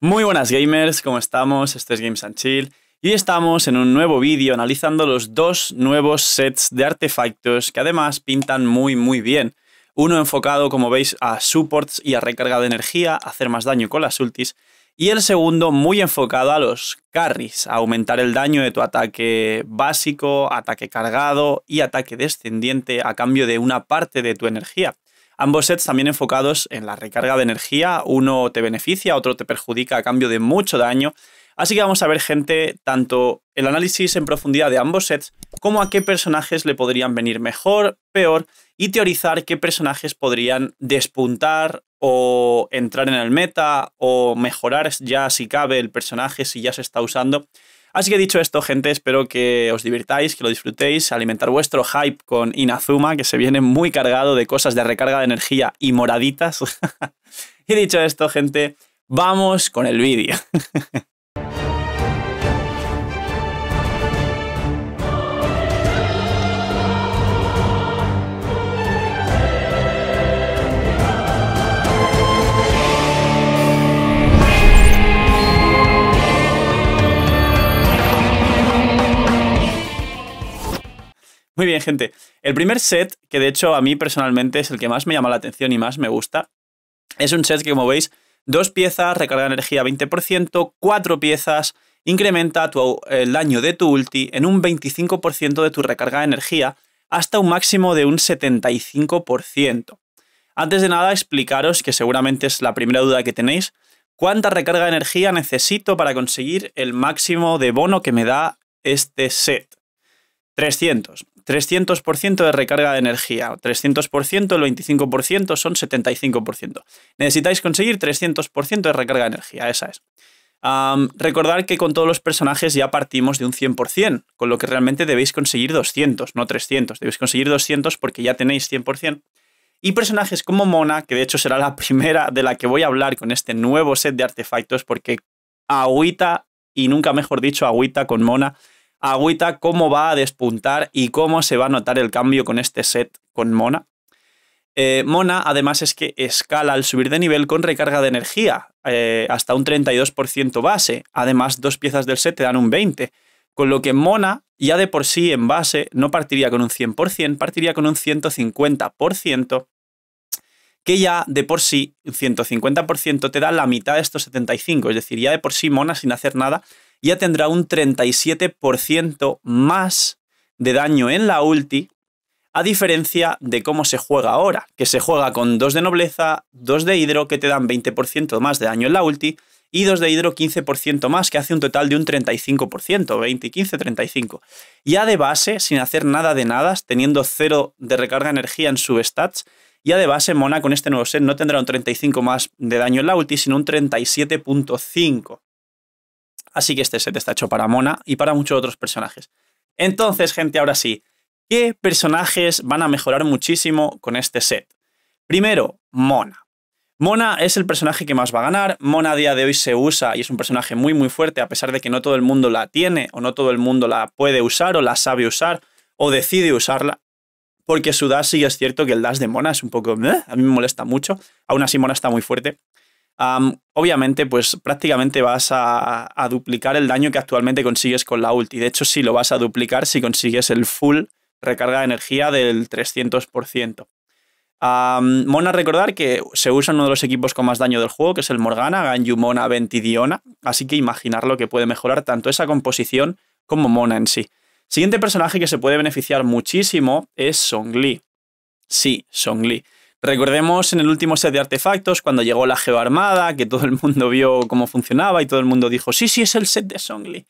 Muy buenas gamers, ¿cómo estamos? Este es Games and Chill y estamos en un nuevo vídeo analizando los dos nuevos sets de artefactos que además pintan muy muy bien. Uno enfocado, como veis, a supports y a recarga de energía, hacer más daño con las ultis, y el segundo muy enfocado a los carries, a aumentar el daño de tu ataque básico, ataque cargado y ataque descendiente a cambio de una parte de tu energía. Ambos sets también enfocados en la recarga de energía, uno te beneficia, otro te perjudica a cambio de mucho daño. Así que vamos a ver, gente, tanto el análisis en profundidad de ambos sets, como a qué personajes le podrían venir mejor, peor, y teorizar qué personajes podrían despuntar o entrar en el meta o mejorar ya si cabe el personaje, si ya se está usando. Así que dicho esto, gente, espero que os divirtáis, que lo disfrutéis, alimentar vuestro hype con Inazuma, que se viene muy cargado de cosas de recarga de energía y moraditas. y dicho esto, gente, vamos con el vídeo. Muy bien, gente. El primer set, que de hecho a mí personalmente es el que más me llama la atención y más me gusta, es un set que, como veis, dos piezas, recarga de energía 20%, cuatro piezas, incrementa el daño de tu ulti en un 25% de tu recarga de energía hasta un máximo de un 75%. Antes de nada, explicaros, que seguramente es la primera duda que tenéis, cuánta recarga de energía necesito para conseguir el máximo de bono que me da este set. 300. 300% de recarga de energía. 300%, el 25% son 75%. Necesitáis conseguir 300% de recarga de energía, esa es. recordad que con todos los personajes ya partimos de un 100%, con lo que realmente debéis conseguir 200, no 300. Debéis conseguir 200 porque ya tenéis 100%. Y personajes como Mona, que de hecho será la primera de la que voy a hablar con este nuevo set de artefactos, porque agüita, y nunca mejor dicho, agüita con Mona, Agüita cómo va a despuntar y cómo se va a notar el cambio con este set con Mona. Eh, Mona además es que escala al subir de nivel con recarga de energía, eh, hasta un 32% base. Además, dos piezas del set te dan un 20%, con lo que Mona ya de por sí en base no partiría con un 100%, partiría con un 150%, que ya de por sí un 150% te da la mitad de estos 75%. Es decir, ya de por sí Mona sin hacer nada ya tendrá un 37% más de daño en la ulti, a diferencia de cómo se juega ahora, que se juega con 2 de nobleza, 2 de hidro, que te dan 20% más de daño en la ulti, y 2 de hidro 15% más, que hace un total de un 35%, 20, 15, 35. Ya de base, sin hacer nada de nada, teniendo 0 de recarga de energía en su stats, ya de base Mona con este nuevo set no tendrá un 35 más de daño en la ulti, sino un 37.5. Así que este set está hecho para Mona y para muchos otros personajes. Entonces, gente, ahora sí, ¿qué personajes van a mejorar muchísimo con este set? Primero, Mona. Mona es el personaje que más va a ganar. Mona a día de hoy se usa y es un personaje muy muy fuerte, a pesar de que no todo el mundo la tiene o no todo el mundo la puede usar o la sabe usar o decide usarla. Porque su dash sí es cierto que el dash de Mona es un poco... Eh, a mí me molesta mucho. Aún así Mona está muy fuerte obviamente, pues prácticamente vas a, duplicar el daño que actualmente consigues con la ulti. De hecho, sí lo vas a duplicar si consigues el full recarga de energía del 300%. Mona, recordar que se usa uno de los equipos con más daño del juego, que es el Morgana, Ganyu Mona Ventidiona, así que imaginar lo que puede mejorar tanto esa composición como Mona en sí. Siguiente personaje que se puede beneficiar muchísimo es Songli. Sí, Song-Lee. Recordemos en el último set de artefactos, cuando llegó la geoarmada, que todo el mundo vio cómo funcionaba y todo el mundo dijo, sí, sí, es el set de Songli.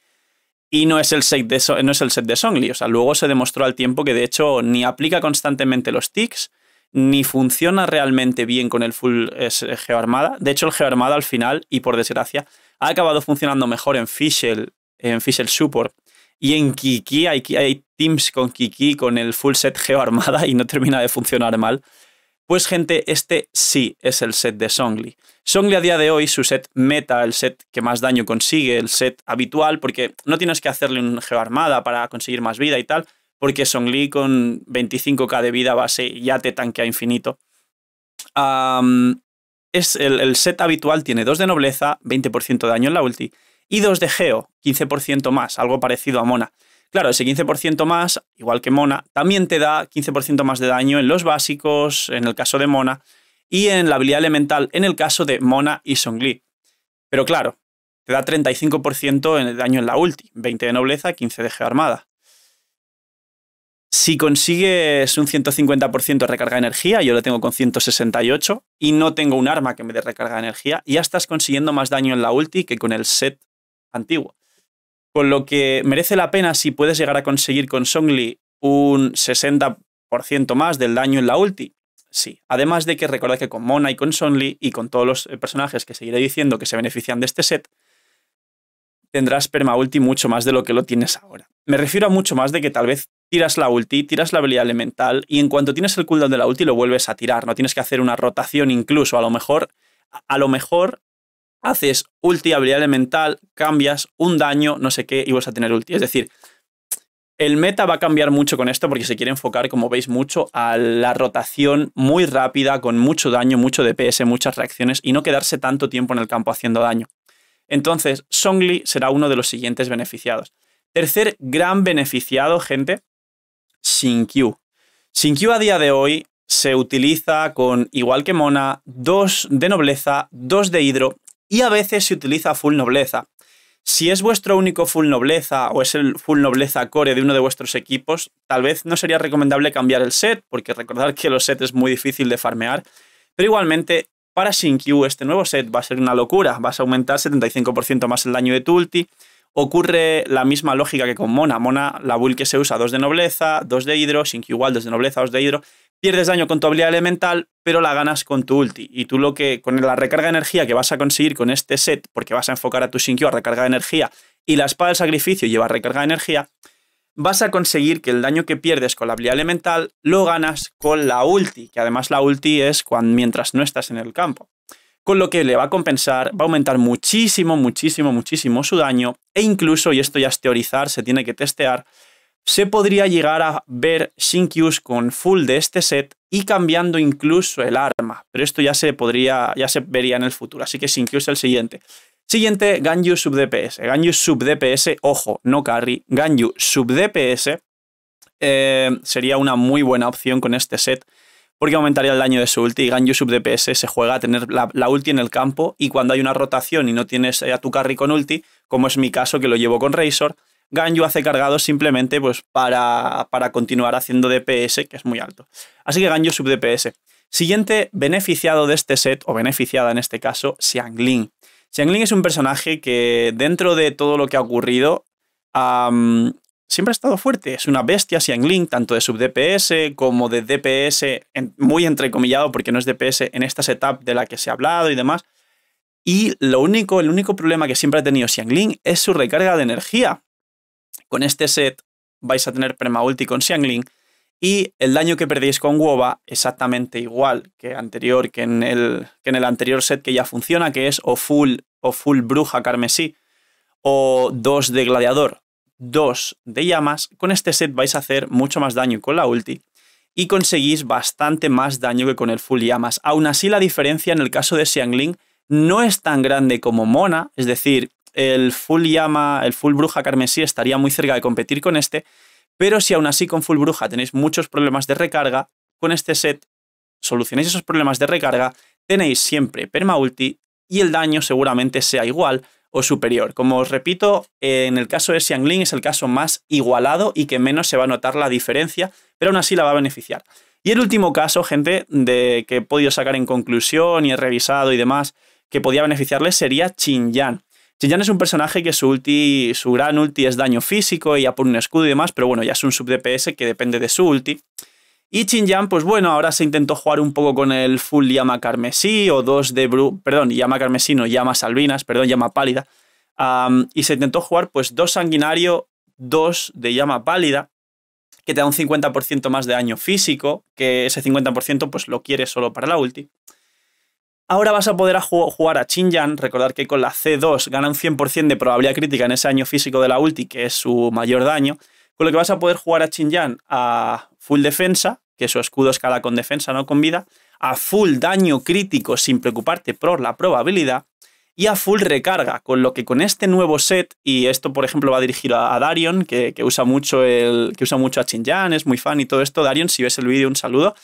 Y no es, el set de, no es el set de Songli. O sea, luego se demostró al tiempo que de hecho ni aplica constantemente los ticks ni funciona realmente bien con el full eh, geoarmada. De hecho, el geoarmada al final, y por desgracia, ha acabado funcionando mejor en Fischl, en Fischl Support y en Kiki. Hay, hay teams con Kiki con el full set geoarmada y no termina de funcionar mal. Pues gente, este sí es el set de Songli. Songli a día de hoy, su set meta, el set que más daño consigue, el set habitual, porque no tienes que hacerle un geo armada para conseguir más vida y tal, porque Songli con 25k de vida base ya te tanquea infinito. es el, el, set habitual tiene 2 de nobleza, 20% de daño en la ulti, y 2 de geo, 15% más, algo parecido a Mona. Claro, ese 15% más, igual que Mona, también te da 15% más de daño en los básicos, en el caso de Mona, y en la habilidad elemental, en el caso de Mona y Songli. Pero claro, te da 35% el daño en la ulti, 20 de nobleza, 15 de armada. Si consigues un 150% de recarga de energía, yo lo tengo con 168 y no tengo un arma que me dé recarga de energía, ya estás consiguiendo más daño en la ulti que con el set antiguo. Con lo que merece la pena si puedes llegar a conseguir con Songli un 60% más del daño en la ulti. Sí, además de que recordad que con Mona y con Sonli y con todos los eh, personajes que seguiré diciendo que se benefician de este set, tendrás perma ulti mucho más de lo que lo tienes ahora. Me refiero a mucho más de que tal vez tiras la ulti, tiras la habilidad elemental y en cuanto tienes el cooldown de la ulti lo vuelves a tirar, no tienes que hacer una rotación incluso, a lo mejor a lo mejor haces ulti, habilidad elemental, cambias un daño, no sé qué, y vas a tener ulti. Es decir, el meta va a cambiar mucho con esto porque se quiere enfocar, como veis, mucho a la rotación muy rápida, con mucho daño, mucho DPS, muchas reacciones y no quedarse tanto tiempo en el campo haciendo daño. Entonces, Songli será uno de los siguientes beneficiados. Tercer gran beneficiado, gente, sin sinq a día de hoy se utiliza con, igual que Mona, 2 de nobleza, 2 de hidro y a veces se utiliza full nobleza. Si es vuestro único full nobleza o es el full nobleza core de uno de vuestros equipos, tal vez no sería recomendable cambiar el set, porque recordad que los sets es muy difícil de farmear, pero igualmente para Q este nuevo set va a ser una locura, vas a aumentar 75% más el daño de tu ulti, ocurre la misma lógica que con Mona. Mona, la build que se usa, 2 de nobleza, 2 de hidro, sin igual, 2 de nobleza, 2 de hidro. Pierdes daño con tu habilidad elemental, pero la ganas con tu ulti. Y tú lo que, con la recarga de energía que vas a conseguir con este set, porque vas a enfocar a tu Shinkyu a recarga de energía, y la espada del sacrificio lleva recarga de energía, vas a conseguir que el daño que pierdes con la habilidad elemental lo ganas con la ulti, que además la ulti es cuando, mientras no estás en el campo con lo que le va a compensar, va a aumentar muchísimo, muchísimo, muchísimo su daño e incluso, y esto ya es teorizar, se tiene que testear, se podría llegar a ver Shinkyus con full de este set y cambiando incluso el arma, pero esto ya se podría, ya se vería en el futuro, así que sin es el siguiente. Siguiente, Ganju sub DPS. Ganju sub DPS, ojo, no carry. Ganyu sub DPS eh, sería una muy buena opción con este set porque aumentaría el daño de su ulti. Y Ganyu sub DPS se juega a tener la, ulti en el campo y cuando hay una rotación y no tienes eh, a tu carry con ulti, como es mi caso que lo llevo con Razor, Ganyu hace cargado simplemente pues, para, para continuar haciendo DPS, que es muy alto. Así que Ganyu sub DPS. Siguiente beneficiado de este set, o beneficiada en este caso, Xiangling. Xiangling es un personaje que dentro de todo lo que ha ocurrido, siempre ha estado fuerte. Es una bestia Xiangling, tanto de sub-DPS como de DPS, muy entrecomillado porque no es DPS en esta setup de la que se ha hablado y demás. Y lo único, el único problema que siempre ha tenido Xiangling es su recarga de energía. Con este set vais a tener ulti con Xiangling y el daño que perdéis con Woba exactamente igual que anterior, que en el, en el anterior set que ya funciona, que es o full, o full bruja carmesí o dos de gladiador 2 de llamas. Con este set vais a hacer mucho más daño con la ulti y conseguís bastante más daño que con el full llamas. Aún así, la diferencia en el caso de Xiangling no es tan grande como Mona, es decir, el full llama, el full bruja carmesí estaría muy cerca de competir con este, pero si aún así con full bruja tenéis muchos problemas de recarga, con este set solucionáis esos problemas de recarga, tenéis siempre perma ulti y el daño seguramente sea igual, superior. Como os repito, eh, en el caso de Xiangling es el caso más igualado y que menos se va a notar la diferencia, pero aún así la va a beneficiar. Y el último caso, gente, de que he podido sacar en conclusión y he revisado y demás, que podía beneficiarle sería Xin Xinjiang es un personaje que su ulti, su gran ulti es daño físico y ya por un escudo y demás, pero bueno, ya es un sub DPS que depende de su ulti. Y Yan, pues bueno, ahora se intentó jugar un poco con el full llama carmesí o dos de Bru, perdón, llama carmesí, no, llama salvinas, perdón, llama pálida. y se intentó jugar pues dos sanguinario, dos de llama pálida, que te da un 50% más de daño físico, que ese 50% pues lo quieres solo para la ulti. Ahora vas a poder jugar a Yan, recordar que con la C2 gana un 100% de probabilidad crítica en ese año físico de la ulti, que es su mayor daño, con lo que vas a poder jugar a Xinjiang a full defensa, que su escudo escala con defensa, no con vida, a full daño crítico sin preocuparte por la probabilidad y a full recarga, con lo que con este nuevo set, y esto por ejemplo va dirigido a, Darion, que, usa mucho el, que usa mucho a Xinjiang, es muy fan y todo esto, Darion, si ves el vídeo, un saludo.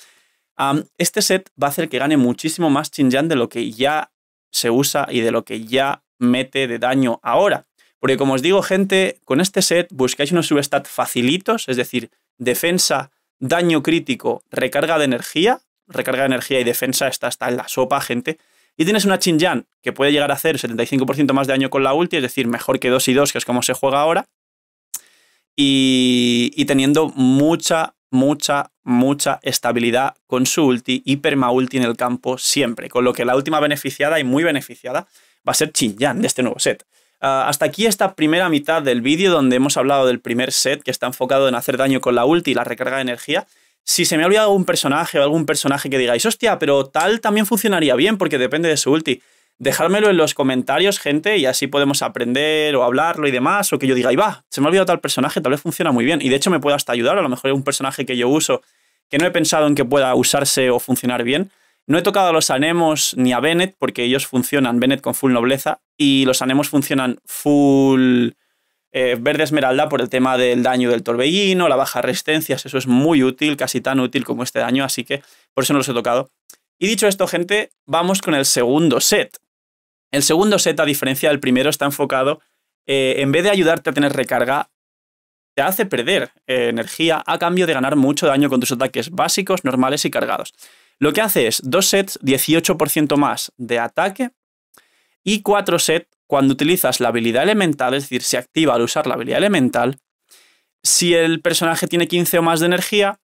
este set va a hacer que gane muchísimo más Xinjiang de lo que ya se usa y de lo que ya mete de daño ahora. Porque como os digo, gente, con este set buscáis unos substat facilitos, es decir, defensa, daño crítico, recarga de energía, recarga de energía y defensa está hasta en la sopa, gente. Y tienes una Chinjan que puede llegar a hacer 75% más de daño con la ulti, es decir, mejor que 2 y 2, que es como se juega ahora. Y, teniendo mucha, mucha, mucha estabilidad con su ulti y ulti en el campo siempre. Con lo que la última beneficiada y muy beneficiada va a ser Chinjan de este nuevo set. Ah, hasta aquí esta primera mitad del vídeo donde hemos hablado del primer set que está enfocado en hacer daño con la ulti y la recarga de energía. Si se me ha olvidado algún personaje o algún personaje que digáis, hostia, pero tal también funcionaría bien porque depende de su ulti. Dejármelo en los comentarios, gente, y así podemos aprender o hablarlo y demás, o que yo diga, y va, se me ha olvidado tal personaje, tal vez funciona muy bien. Y de hecho me puede hasta ayudar, a lo mejor es un personaje que yo uso que no he pensado en que pueda usarse o funcionar bien no he tocado a los anemos ni a Bennett porque ellos funcionan, Bennett con full nobleza, y los anemos funcionan full eh, verde esmeralda por el tema del daño del torbellino, la baja resistencia, eso es muy útil, casi tan útil como este daño, así que por eso no los he tocado. Y dicho esto, gente, vamos con el segundo set. El segundo set, a diferencia del primero, está enfocado, eh, en vez de ayudarte a tener recarga, te hace perder eh, energía a cambio de ganar mucho daño con tus ataques básicos, normales y cargados. Lo que hace es dos sets 18% más de ataque y cuatro sets cuando utilizas la habilidad elemental, es decir, se activa al usar la habilidad elemental. Si el personaje tiene 15 o más de energía,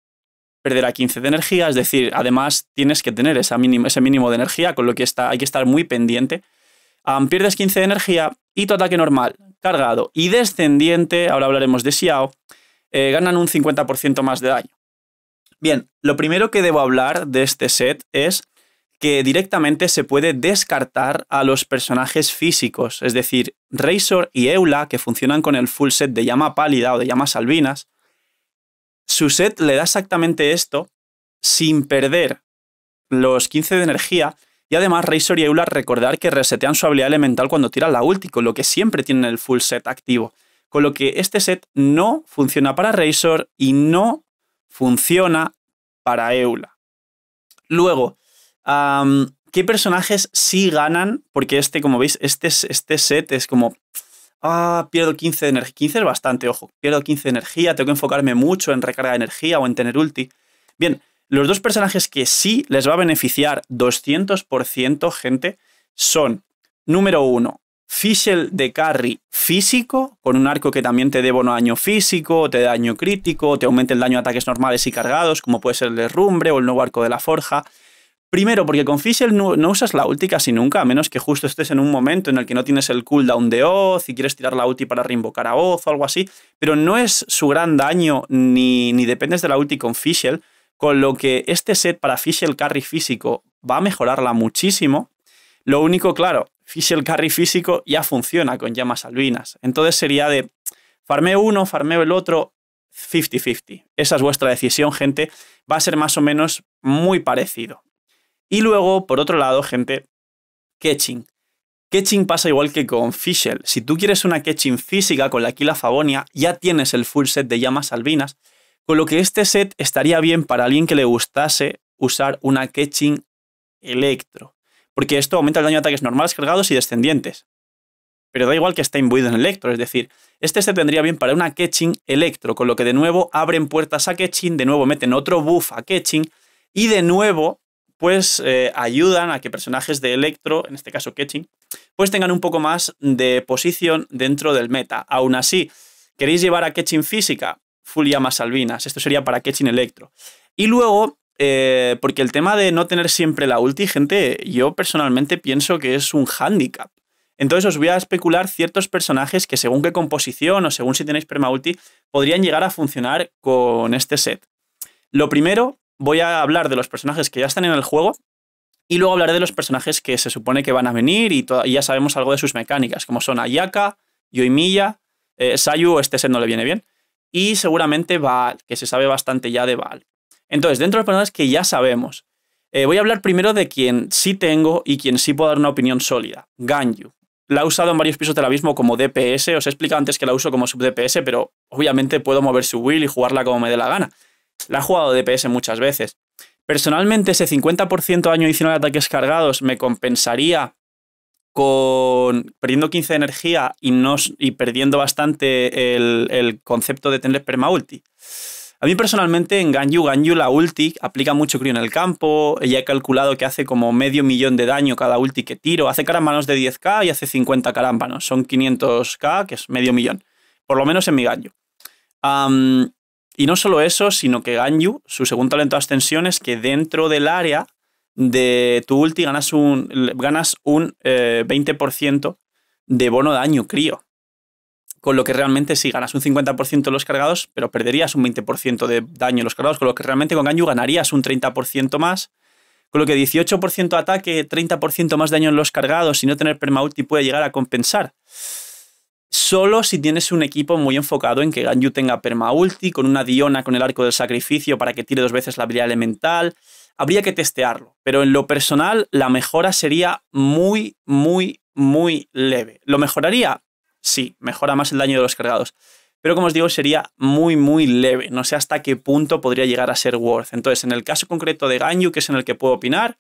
perderá 15 de energía, es decir, además tienes que tener esa ese mínimo de energía, con lo que hay que estar muy pendiente. pierdes 15 de energía y tu ataque normal, cargado y descendiente, ahora hablaremos de Xiao, eh, ganan un 50% más de daño. Bien, lo primero que debo hablar de este set es que directamente se puede descartar a los personajes físicos, es decir, Razor y Eula, que funcionan con el full set de llama pálida o de llamas albinas, su set le da exactamente esto sin perder los 15 de energía y además Razor y Eula recordar que resetean su habilidad elemental cuando tiran la ulti, con lo que siempre tienen el full set activo, con lo que este set no funciona para Razor y no funciona para Eula. Luego, ¿qué personajes sí ganan? Porque este, como veis, este, este set es como... Ah, pierdo 15 de energía. 15 es bastante, ojo. Pierdo 15 de energía, tengo que enfocarme mucho en recarga de energía o en tener ulti. Bien, los dos personajes que sí les va a beneficiar 200% gente son, número uno, Fischel de carry físico, con un arco que también te dé bono daño físico, te da daño crítico, te aumente el daño a ataques normales y cargados, como puede ser el derrumbre o el nuevo arco de la forja. Primero, porque con Fischel no, usas la ulti casi nunca, a menos que justo estés en un momento en el que no tienes el cooldown de Oz y quieres tirar la ulti para reinvocar a Oz o algo así, pero no es su gran daño ni, ni dependes de la ulti con Fischel. con lo que este set para Fischel Carry físico va a mejorarla muchísimo. Lo único, claro, el carry físico ya funciona con llamas albinas. Entonces sería de farmeo uno, farmeo el otro, 50-50. Esa es vuestra decisión, gente. Va a ser más o menos muy parecido. Y luego, por otro lado, gente, catching. Catching pasa igual que con Fischel. Si tú quieres una catching física con la Aquila Favonia, ya tienes el full set de llamas albinas, con lo que este set estaría bien para alguien que le gustase usar una catching electro porque esto aumenta el daño de ataques normales cargados y descendientes. Pero da igual que está imbuido en Electro, es decir, este se tendría bien para una catching Electro, con lo que de nuevo abren puertas a Ketching, de nuevo meten otro buff a Ketching, y de nuevo, pues eh, ayudan a que personajes de Electro, en este caso Ketching, pues tengan un poco más de posición dentro del meta. Aún así, ¿queréis llevar a Ketching física? full llamas albinas, esto sería para Ketching Electro. Y luego eh, porque el tema de no tener siempre la ulti, gente, yo personalmente pienso que es un hándicap. Entonces os voy a especular ciertos personajes que según qué composición o según si tenéis ulti, podrían llegar a funcionar con este set. Lo primero, voy a hablar de los personajes que ya están en el juego y luego hablaré de los personajes que se supone que van a venir y, ya sabemos algo de sus mecánicas, como son Ayaka, Yoimiya, eh, Sayu, este set no le viene bien, y seguramente Baal, que se sabe bastante ya de Baal. Entonces, dentro de los personajes que ya sabemos, eh, voy a hablar primero de quien sí tengo y quien sí puedo dar una opinión sólida. Ganyu. La he usado en varios pisos del abismo como DPS. Os he explicado antes que la uso como sub-DPS, pero obviamente puedo mover su will y jugarla como me dé la gana. La he jugado DPS muchas veces. Personalmente, ese 50% daño adicional de ataques cargados me compensaría con perdiendo 15 de energía y, no, y perdiendo bastante el, el concepto de tener permaulti. A mí personalmente en Ganyu, Ganyu la ulti aplica mucho crío en el campo, ya he calculado que hace como medio millón de daño cada ulti que tiro, hace carámbanos de 10k y hace 50 carámbanos, son 500k, que es medio millón, por lo menos en mi Ganyu. y no solo eso, sino que Ganyu, su segundo talento de ascensión es que dentro del área de tu ulti ganas un, ganas un 20% eh, de bono daño crío con lo que realmente si ganas un 50% de los cargados, pero perderías un 20% de daño en los cargados, con lo que realmente con Ganyu ganarías un 30% más, con lo que 18% ataque, 30% más daño en los cargados y no tener permaulti puede llegar a compensar. Solo si tienes un equipo muy enfocado en que Ganyu tenga permaulti, con una Diona con el arco del sacrificio para que tire dos veces la habilidad elemental. Habría que testearlo, pero en lo personal la mejora sería muy, muy, muy leve. ¿Lo mejoraría? sí, mejora más el daño de los cargados. Pero como os digo, sería muy, muy leve. No sé hasta qué punto podría llegar a ser worth. Entonces, en el caso concreto de Ganyu, que es en el que puedo opinar,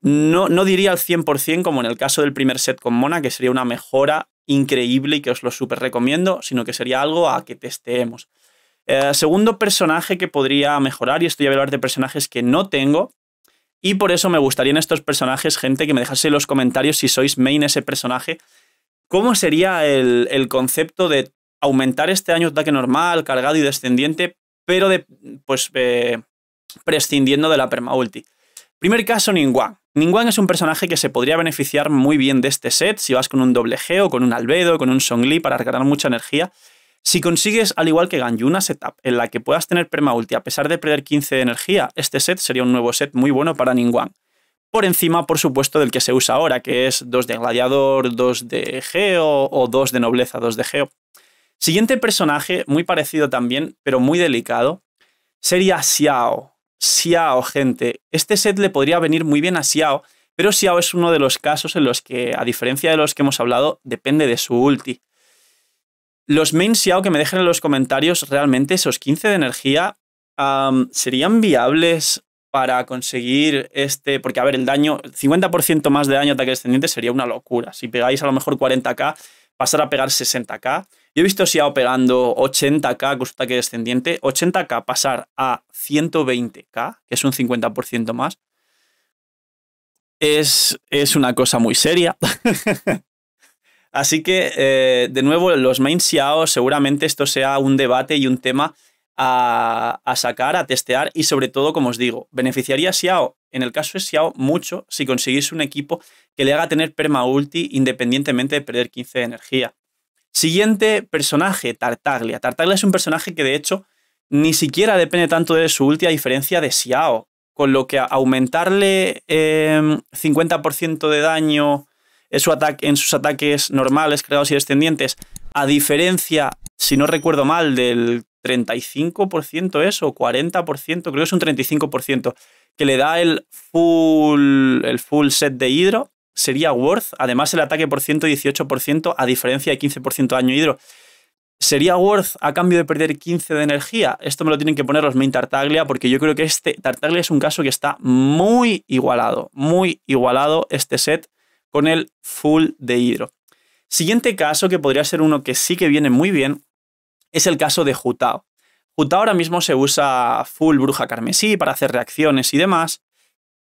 no, no diría al 100% como en el caso del primer set con Mona, que sería una mejora increíble y que os lo súper recomiendo, sino que sería algo a que testeemos. Eh, segundo personaje que podría mejorar, y estoy a hablar de personajes que no tengo, y por eso me gustaría en estos personajes, gente, que me dejase en los comentarios si sois main ese personaje ¿Cómo sería el, concepto de aumentar este año ataque normal, cargado y descendiente, pero pues, eh, prescindiendo de la permaulti? Primer caso, Ningguang. Ningguang es un personaje que se podría beneficiar muy bien de este set si vas con un doble geo, con un Albedo, con un Songli para recargar mucha energía. Si consigues, al igual que Ganyu, una setup en la que puedas tener permaulti a pesar de perder 15 de energía, este set sería un nuevo set muy bueno para Ningguang por encima, por supuesto, del que se usa ahora, que es 2 de gladiador, 2 de geo o 2 de nobleza, 2 de geo. Siguiente personaje, muy parecido también, pero muy delicado, sería Xiao. Xiao, gente. Este set le podría venir muy bien a Xiao, pero Xiao es uno de los casos en los que, a diferencia de los que hemos hablado, depende de su ulti. Los main Xiao que me dejen en los comentarios, realmente esos 15 de energía, ¿serían viables para conseguir este, porque a ver, el daño, 50% más de daño ataque descendiente sería una locura. Si pegáis a lo mejor 40k, pasar a pegar 60k. Yo he visto siao pegando 80k con su ataque descendiente, 80k pasar a 120k, que es un 50% más. Es, es, una cosa muy seria. Así que, eh, de nuevo, los main Xiao, seguramente esto sea un debate y un tema a, sacar, a testear y sobre todo, como os digo, beneficiaría a Xiao, en el caso de Xiao, mucho si conseguís un equipo que le haga tener perma ulti independientemente de perder 15 de energía. Siguiente personaje, Tartaglia. Tartaglia es un personaje que de hecho ni siquiera depende tanto de su ulti a diferencia de Xiao, con lo que aumentarle 50% em, de daño en, eh, en sus ataques normales, creados y descendientes, a diferencia, si no recuerdo mal, del 35% eso, 40%, creo que es un 35%, que le da el full, el full set de hidro, sería worth, además el ataque por 118%, a diferencia de 15% de daño hidro. ¿Sería worth a cambio de perder 15 de energía? Esto me lo tienen que poner los main Tartaglia, porque yo creo que este Tartaglia es un caso que está muy igualado, muy igualado este set con el full de hidro. Siguiente caso, que podría ser uno que sí que viene muy bien, es el caso de Jutao. Jutao ahora mismo se usa full bruja carmesí para hacer reacciones y demás,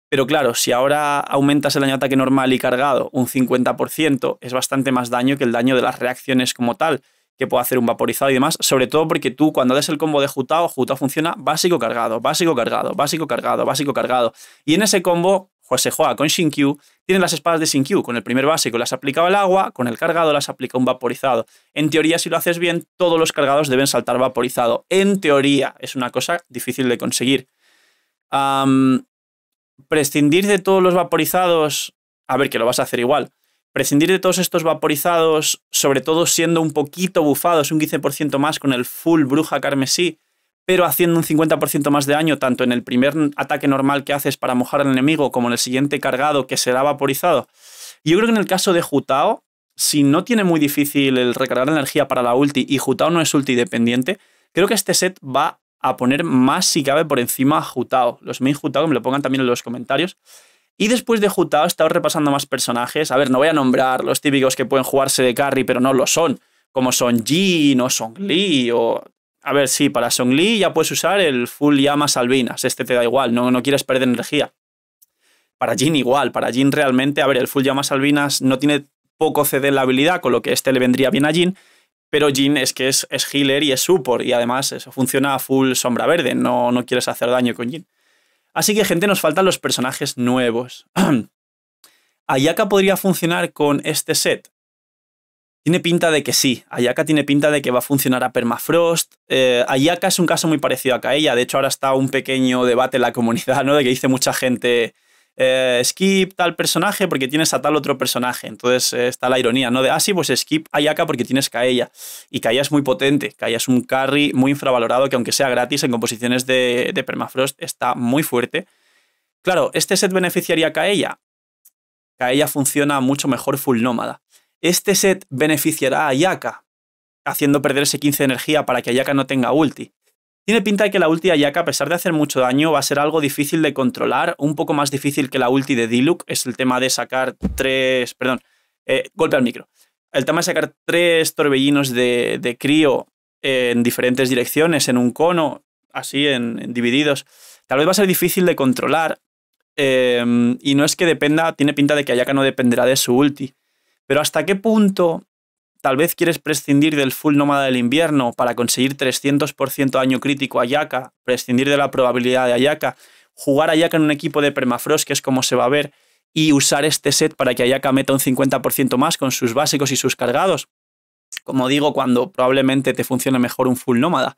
pero claro, si ahora aumentas el daño ataque normal y cargado un 50%, es bastante más daño que el daño de las reacciones como tal, que puede hacer un vaporizado y demás, sobre todo porque tú cuando haces el combo de Jutao, Jutao funciona básico cargado, básico cargado, básico cargado, básico cargado. Y en ese combo se juega con Shinkyu, tiene las espadas de Shinkyu. Con el primer básico las aplicaba el agua, con el cargado las aplica un vaporizado. En teoría, si lo haces bien, todos los cargados deben saltar vaporizado. En teoría, es una cosa difícil de conseguir. prescindir de todos los vaporizados, a ver que lo vas a hacer igual. Prescindir de todos estos vaporizados, sobre todo siendo un poquito bufados, un 15% más con el full bruja carmesí, pero haciendo un 50% más de daño tanto en el primer ataque normal que haces para mojar al enemigo como en el siguiente cargado que será vaporizado. Yo creo que en el caso de Jutao, si no tiene muy difícil el recargar energía para la ulti y Jutao no es ulti dependiente, creo que este set va a poner más si cabe por encima a Jutao. Los main Jutao que me lo pongan también en los comentarios. Y después de Jutao he estado repasando más personajes. A ver, no voy a nombrar los típicos que pueden jugarse de carry, pero no lo son. Como son Jin o son Lee o a ver, sí, para Song Lee ya puedes usar el full llamas albinas. Este te da igual, no, no quieres perder energía. Para Jin igual, para Jin realmente, a ver, el full llamas albinas no tiene poco CD en la habilidad, con lo que este le vendría bien a Jin, pero Jin es que es, es healer y es support, y además eso funciona a full sombra verde, no, no quieres hacer daño con Jin. Así que, gente, nos faltan los personajes nuevos. Ayaka podría funcionar con este set, tiene pinta de que sí. Ayaka tiene pinta de que va a funcionar a permafrost. Eh, Ayaka es un caso muy parecido a Kaella. De hecho, ahora está un pequeño debate en la comunidad, ¿no? De que dice mucha gente. Eh, skip tal personaje porque tienes a tal otro personaje. Entonces eh, está la ironía, ¿no? De, ah, sí, pues skip Ayaka porque tienes Kaella. Y Kaella es muy potente. Kaella es un carry muy infravalorado que, aunque sea gratis en composiciones de, de permafrost, está muy fuerte. Claro, ¿este set beneficiaría a Kaella? Kaella funciona mucho mejor full nómada. Este set beneficiará a Ayaka, haciendo ese 15 de energía para que Ayaka no tenga ulti. Tiene pinta de que la ulti de Ayaka, a pesar de hacer mucho daño, va a ser algo difícil de controlar, un poco más difícil que la ulti de Diluc, es el tema de sacar tres... perdón, eh, golpe al micro. El tema de sacar tres torbellinos de, de crío en diferentes direcciones, en un cono, así, en, divididos, tal vez va a ser difícil de controlar, eh, y no es que dependa, tiene pinta de que Ayaka no dependerá de su ulti. Pero ¿hasta qué punto tal vez quieres prescindir del full nómada del invierno para conseguir 300% año crítico a Ayaka, prescindir de la probabilidad de Ayaka, jugar a Ayaka en un equipo de permafrost, que es como se va a ver, y usar este set para que Ayaka meta un 50% más con sus básicos y sus cargados? Como digo, cuando probablemente te funcione mejor un full nómada.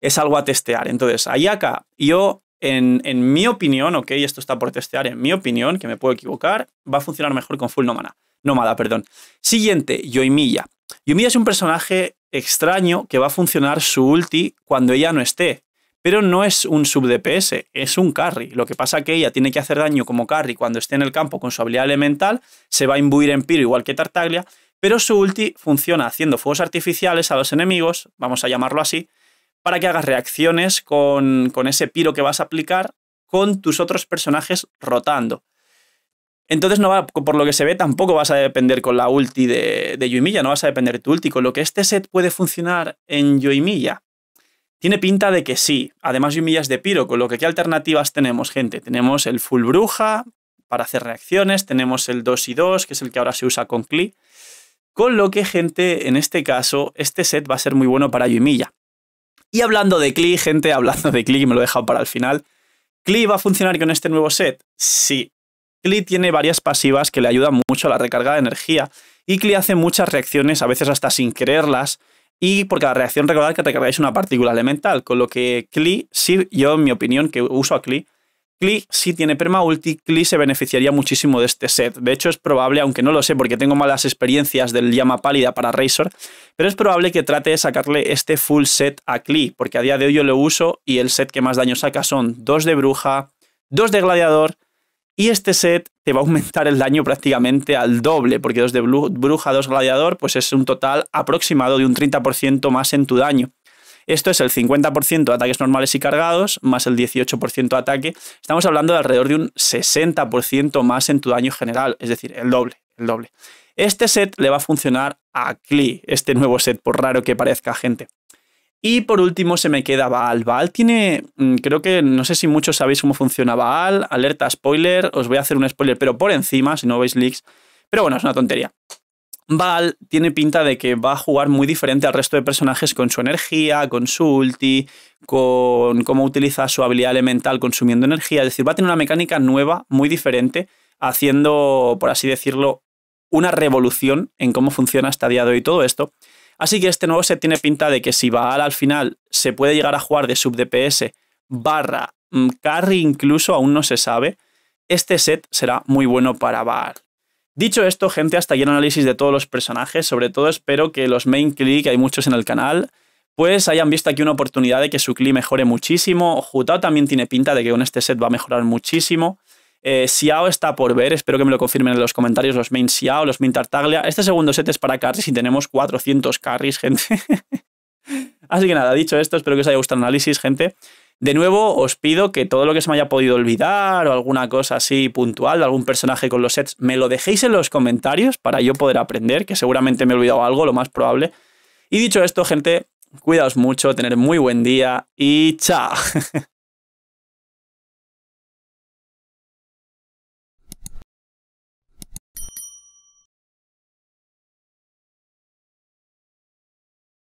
Es algo a testear. Entonces, Ayaka, yo en, en, mi opinión, ok, esto está por testear, en mi opinión, que me puedo equivocar, va a funcionar mejor con full nómada mada, perdón. Siguiente, Yoimiya. Yoimiya es un personaje extraño que va a funcionar su ulti cuando ella no esté. Pero no es un sub DPS, es un carry. Lo que pasa que ella tiene que hacer daño como carry cuando esté en el campo con su habilidad elemental, se va a imbuir en piro igual que Tartaglia, pero su ulti funciona haciendo fuegos artificiales a los enemigos, vamos a llamarlo así, para que hagas reacciones con, con ese piro que vas a aplicar con tus otros personajes rotando. Entonces, no va, por lo que se ve, tampoco vas a depender con la ulti de, de no vas a depender de tu ulti, con lo que este set puede funcionar en Yoimilla, Tiene pinta de que sí. Además, Yoimiya es de piro, con lo que ¿qué alternativas tenemos, gente? Tenemos el full bruja para hacer reacciones, tenemos el 2 y 2, que es el que ahora se usa con Klee. Con lo que, gente, en este caso, este set va a ser muy bueno para Yoimiya. Y hablando de Klee, gente, hablando de Klee, me lo he dejado para el final, ¿Klee va a funcionar con este nuevo set? Sí, Klee tiene varias pasivas que le ayudan mucho a la recarga de energía y Klee hace muchas reacciones, a veces hasta sin quererlas, y por cada reacción recordad que recargáis una partícula elemental, con lo que Klee, sí, yo en mi opinión que uso a Klee, Klee sí tiene ulti, Klee se beneficiaría muchísimo de este set. De hecho es probable, aunque no lo sé porque tengo malas experiencias del llama pálida para Razor, pero es probable que trate de sacarle este full set a Klee, porque a día de hoy yo lo uso y el set que más daño saca son dos de bruja, dos de gladiador, y este set te va a aumentar el daño prácticamente al doble, porque dos de bruja, dos gladiador, pues es un total aproximado de un 30% más en tu daño. Esto es el 50% de ataques normales y cargados, más el 18% de ataque. Estamos hablando de alrededor de un 60% más en tu daño general, es decir, el doble, el doble. Este set le va a funcionar a Klee, este nuevo set, por raro que parezca, gente. Y por último se me queda Baal. Baal tiene, mm, creo que no sé si muchos sabéis cómo funciona Baal, alerta spoiler, os voy a hacer un spoiler, pero por encima, si no veis leaks. Pero bueno, es una tontería. Baal tiene pinta de que va a jugar muy diferente al resto de personajes con su energía, con su ulti, con cómo utiliza su habilidad elemental consumiendo energía. Es decir, va a tener una mecánica nueva, muy diferente, haciendo, por así decirlo, una revolución en cómo funciona hasta día de hoy todo esto. Así que este nuevo set tiene pinta de que si Baal al final se puede llegar a jugar de sub DPS barra mm, carry incluso, aún no se sabe, este set será muy bueno para Baal. Dicho esto, gente, hasta aquí el análisis de todos los personajes, sobre todo espero que los main click, hay muchos en el canal, pues hayan visto aquí una oportunidad de que su click mejore muchísimo. Jutao también tiene pinta de que con este set va a mejorar muchísimo. Eh, Xiao está por ver, espero que me lo confirmen en los comentarios los main Xiao, los main Tartaglia. Este segundo set es para carries y tenemos 400 carries, gente. Así que nada, dicho esto, espero que os haya gustado el análisis, gente. De nuevo, os pido que todo lo que se me haya podido olvidar o alguna cosa así puntual, algún personaje con los sets, me lo dejéis en los comentarios para yo poder aprender, que seguramente me he olvidado algo, lo más probable. Y dicho esto, gente, cuidaos mucho, tener muy buen día y chao.